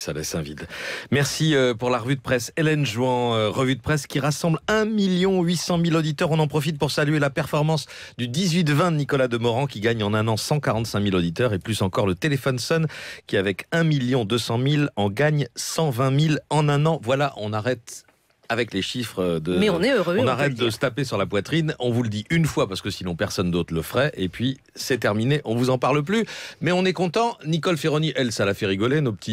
Ça laisse un vide. Merci euh, pour la revue de presse. Hélène Jouan, euh, revue de presse qui rassemble 1 800 000 auditeurs. On en profite pour saluer la performance du 18-20 de Nicolas Demorand qui gagne en un an 145 000 auditeurs et plus encore le téléphone Sun qui avec 1 200 000 en gagne 120 000 en un an. Voilà, on arrête avec les chiffres euh, de. Mais on est heureux. On, arrête de se taper sur la poitrine. On vous le dit une fois parce que sinon personne d'autre le ferait. Et puis c'est terminé. On vous en parle plus. Mais on est content. Nicole Ferroni, elle, ça la fait rigoler nos petits.